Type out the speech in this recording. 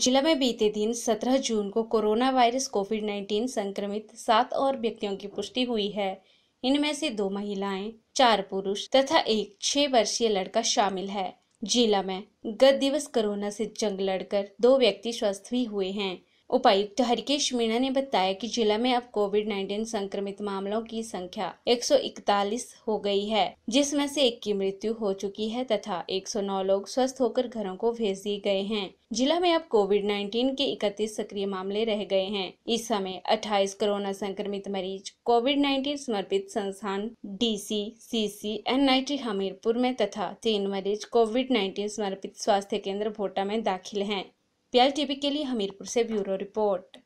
जिला में बीते दिन 17 जून को कोरोना वायरस कोविड 19 संक्रमित सात और व्यक्तियों की पुष्टि हुई है इनमें से दो महिलाएं चार पुरुष तथा एक छह वर्षीय लड़का शामिल है जिला में गत दिवस कोरोना से जंग लड़कर दो व्यक्ति स्वस्थ भी हुए हैं उपायुक्त हरिकेश मीणा ने बताया कि जिला में अब कोविड 19 संक्रमित मामलों की संख्या 141 हो गई है जिसमें से एक की मृत्यु हो चुकी है तथा 109 लोग स्वस्थ होकर घरों को भेज दिए गए हैं जिला में अब कोविड 19 के 31 सक्रिय मामले रह गए हैं इस समय 28 कोरोना संक्रमित मरीज कोविड 19 समर्पित संस्थान डीसी सीसी एनआईटी हमीरपुर में तथा तीन मरीज कोविड 19 समर्पित स्वास्थ्य केंद्र भोटा में दाखिल हैं पीएल वी के लिए हमीरपुर से ब्यूरो रिपोर्ट